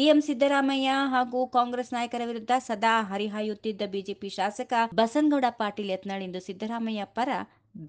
CM Siddaramaiah ಹಾಗೂ ಕಾಂಗ್ರೆಸ್ ನಾಯಕರ ವಿರುದ್ಧ ಸದಾ ಹರಿಹಾಯುತ್ತಿದ್ದ ಬಿಜೆಪಿ ಶಾಸಕ ಬಸನಗೌಡ ಪಾಟೀಲ್ ಯತ್ನಾಳ್ ಇಂದು ಸಿದ್ದರಾಮಯ್ಯ ಪರ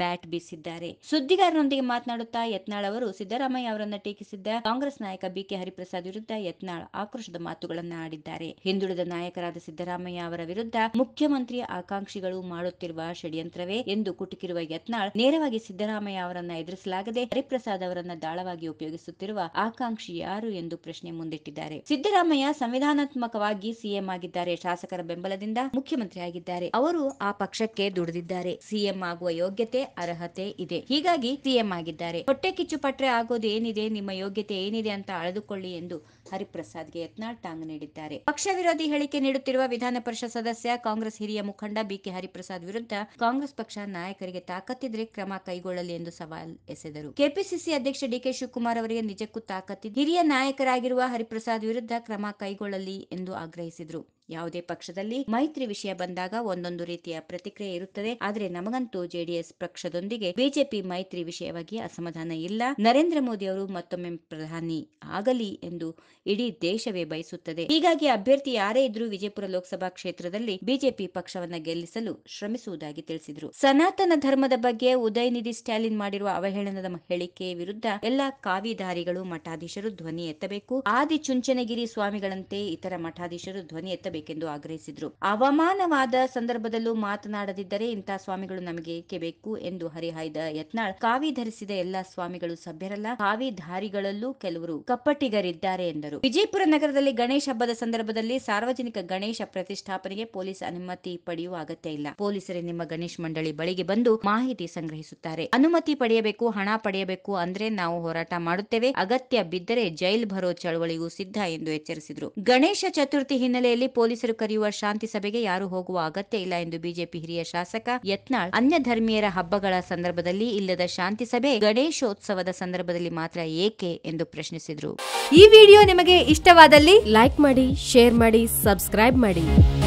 ಬ್ಯಾಟ್ ಬೀಸಿದ್ದಾರೆ ಸುದ್ದಿಗಾರರೊಂದಿಗೆ ಮಾತನಾಡುತ್ತಾ ಯತ್ನಾಳ್ ಅವರು ಸಿದ್ದರಾಮಯ್ಯ ಅವರನ್ನ ಟೀಕಿಸಿದ್ದ ಕಾಂಗ್ರೆಸ್ ನಾಯಕ ಬಿಕೆ ಹರಿಪ್ರಸಾದ್ ವಿರುದ್ಧ ಯತ್ನಾಳ್ ಆಕ್ರೋಶದ ಮಾತುಗಳನ್ನು ಆಡಿದ್ದಾರೆ ಹಿಂದುಳಿದ ನಾಯಕರಾದ ಸಿದ್ದರಾಮಯ್ಯ ಅವರ ವಿರುದ್ಧ ಮುಖ್ಯಮಂತ್ರಿ ಆಕಾಂಕ್ಷಿಗಳು ಮಾಡುತ್ತಿರುವ ಷಡ್ಯಂತ್ರವೇ ಎಂದು ಕುಟುಕಿರುವ ಯತ್ನಾಳ್ ನೇರವಾಗಿ ಸಿದ್ದರಾಮಯ್ಯ ಅವರನ್ನ ಎದುರಿಸಲಾಗದೆ ಹರಿಪ್ರಸಾದ್ ಅವರನ್ನ ದಾಳವಾಗಿ ಉಪಯೋಗಿಸುತ್ತಿರುವ ಆಕಾಂಕ್ಷಿ ಯಾರು ಎಂದು ಪ್ರಶ್ನೆ ಮುಂದಿಟ್ಟಿದ್ದಾರೆ ಸಿದ್ದರಾಮಯ್ಯ ಸಂವಿಧಾನಾತ್ಮಕವಾಗಿ ಸಿಎಂ ಆಗಿದ್ದಾರೆ ಶಾಸಕರ ಬೆಂಬಲದಿಂದ ಮುಖ್ಯಮಂತ್ರಿ ಆಗಿದ್ದಾರೆ ಅವರು ಆ ಪಕ್ಷಕ್ಕೆ ದುಡಿದಿದ್ದಾರೆ ಸಿಎಂ ಆಗುವ ಯೋಗ್ಯತೆ ಯೋಗ್ಯತೆ ಅರ್ಹತೆ ಇದೆ ಹೀಗಾಗಿ ಸಿಎಂ ಆಗಿದ್ದಾರೆ ಹೊಟ್ಟೆ ಕಿಚ್ಚು ಪಟ್ರೆ ಆಗೋದು ಏನಿದೆ ನಿಮ್ಮ ಯೋಗ್ಯತೆ ಏನಿದೆ ಅಂತ ಅಳೆದುಕೊಳ್ಳಿ ಎಂದು ಹರಿಪ್ರಸಾದ್ಗೆ ಯತ್ನಾಳ್ ಟಾಂಗ್ ನೀಡಿದ್ದಾರೆ ಪಕ್ಷ ವಿರೋಧಿ ಹೇಳಿಕೆ ನೀಡುತ್ತಿರುವ ವಿಧಾನ ಪರಿಷತ್ ಸದಸ್ಯ ಕಾಂಗ್ರೆಸ್ ಹಿರಿಯ ಮುಖಂಡ ಬಿಕೆ ಹರಿಪ್ರಸಾದ್ ವಿರುದ್ಧ ಕಾಂಗ್ರೆಸ್ ಪಕ್ಷ ನಾಯಕರಿಗೆ ತಾಕತ್ತಿದ್ರೆ ಕ್ರಮ ಕೈಗೊಳ್ಳಲಿ ಎಂದು ಸವಾಲ್ ಎಸೆದರು ಕೆಪಿಸಿಸಿ ಅಧ್ಯಕ್ಷ ಡಿಕೆ ಶಿವಕುಮಾರ್ ಅವರಿಗೆ ನಿಜಕ್ಕೂ ತಾಕತ್ತಿದೆ ಹಿರಿಯ ನಾಯಕರಾಗಿರುವ ಹರಿಪ್ರಸಾದ್ ವಿರುದ್ಧ ಕ್ರಮ ಕೈಗೊಳ್ಳಲಿ ಎಂದು ಆಗ್ರಹಿಸಿದರು ಯಾವುದೇ ಪಕ್ಷದಲ್ಲಿ ಮೈತ್ರಿ ವಿಷಯ ಬಂದಾಗ ಒಂದೊಂದು ರೀತಿಯ ಪ್ರತಿಕ್ರಿಯೆ ಇರುತ್ತದೆ ಆದರೆ ನಮಗಂತೂ ಜೆಡಿಎಸ್ ಪಕ್ಷದೊಂದಿಗೆ ಬಿಜೆಪಿ ಮೈತ್ರಿ ವಿಷಯವಾಗಿ ಅಸಮಾಧಾನ ಇಲ್ಲ ನರೇಂದ್ರ ಮೋದಿ ಅವರು ಮತ್ತೊಮ್ಮೆ ಪ್ರಧಾನಿ ಆಗಲಿ ಎಂದು ಇಡೀ ದೇಶವೇ ಬಯಸುತ್ತದೆ ಹೀಗಾಗಿ ಅಭ್ಯರ್ಥಿ ಯಾರೇ ಇದ್ರೂ ವಿಜಯಪುರ ಲೋಕಸಭಾ ಕ್ಷೇತ್ರದಲ್ಲಿ ಬಿಜೆಪಿ ಪಕ್ಷವನ್ನ ಗೆಲ್ಲಿಸಲು ಶ್ರಮಿಸುವುದಾಗಿ ತಿಳಿಸಿದರು ಸನಾತನ ಧರ್ಮದ ಬಗ್ಗೆ ಉದಯನಿಧಿ ಸ್ಟಾಲಿನ್ ಮಾಡಿರುವ ಅವಹೇಳನದ ಹೇಳಿಕೆ ವಿರುದ್ಧ ಎಲ್ಲಾ ಕಾವಿದಾರಿಗಳು ಮಠಾಧೀಶರು ಧ್ವನಿ ಎತ್ತಬೇಕು ಆದಿ ಚುಂಚನಗಿರಿ ಸ್ವಾಮಿಗಳಂತೆ ಇತರ ಮಠಾಧೀಶರು ಧ್ವನಿ ಎತ್ತಬೇಕು ಮಾಡಬೇಕೆಂದು ಆಗ್ರಹಿಸಿದರು ಅವಮಾನವಾದ ಸಂದರ್ಭದಲ್ಲೂ ಮಾತನಾಡದಿದ್ದರೆ ಇಂಥ ಸ್ವಾಮಿಗಳು ನಮಗೆ ಏಕೆ ಬೇಕು ಎಂದು ಹರಿಹಾಯ್ದ ಯತ್ನಾಳ್ ಕಾವಿ ಧರಿಸಿದ ಎಲ್ಲಾ ಸ್ವಾಮಿಗಳು ಸಭ್ಯರಲ್ಲ ಕಾವಿ ಧಾರಿಗಳಲ್ಲೂ ಕೆಲವರು ಕಪ್ಪಟ್ಟಿಗರಿದ್ದಾರೆ ಎಂದರು ವಿಜಯಪುರ ನಗರದಲ್ಲಿ ಗಣೇಶ ಹಬ್ಬದ ಸಂದರ್ಭದಲ್ಲಿ ಸಾರ್ವಜನಿಕ ಗಣೇಶ ಪ್ರತಿಷ್ಠಾಪನೆಗೆ ಪೊಲೀಸ್ ಅನುಮತಿ ಪಡೆಯುವ ಅಗತ್ಯ ಇಲ್ಲ ಪೊಲೀಸರೇ ನಿಮ್ಮ ಗಣೇಶ್ ಮಂಡಳಿ ಬಳಿಗೆ ಬಂದು ಮಾಹಿತಿ ಸಂಗ್ರಹಿಸುತ್ತಾರೆ ಅನುಮತಿ ಪಡೆಯಬೇಕು ಹಣ ಪಡೆಯಬೇಕು ಅಂದ್ರೆ ನಾವು ಹೋರಾಟ ಮಾಡುತ್ತೇವೆ ಅಗತ್ಯ ಬಿದ್ದರೆ ಜೈಲ್ ಬರೋ ಚಳವಳಿಗೂ ಸಿದ್ಧ ಎಂದು ಎಚ್ಚರಿಸಿದರು ಗಣೇಶ ಚತುರ್ಥಿ ಹಿನ್ನೆಲೆಯಲ್ಲಿ ಪೊಲೀಸ್ ಪೊಲೀಸರು ಕರೆಯುವ ಶಾಂತಿ ಸಭೆಗೆ ಯಾರು ಹೋಗುವ ಅಗತ್ಯ ಇಲ್ಲ ಎಂದು ಬಿಜೆಪಿ ಹಿರಿಯ ಶಾಸಕ ಯತ್ನಾಳ್ ಅನ್ಯ ಧರ್ಮೀಯರ ಹಬ್ಬಗಳ ಸಂದರ್ಭದಲ್ಲಿ ಇಲ್ಲದ ಶಾಂತಿ ಸಭೆ ಗಣೇಶೋತ್ಸವದ ಸಂದರ್ಭದಲ್ಲಿ ಮಾತ್ರ ಏಕೆ ಎಂದು ಪ್ರಶ್ನಿಸಿದರು ಈ ವಿಡಿಯೋ ನಿಮಗೆ ಇಷ್ಟವಾದಲ್ಲಿ ಲೈಕ್ ಮಾಡಿ ಶೇರ್ ಮಾಡಿ ಸಬ್ಸ್ಕ್ರೈಬ್ ಮಾಡಿ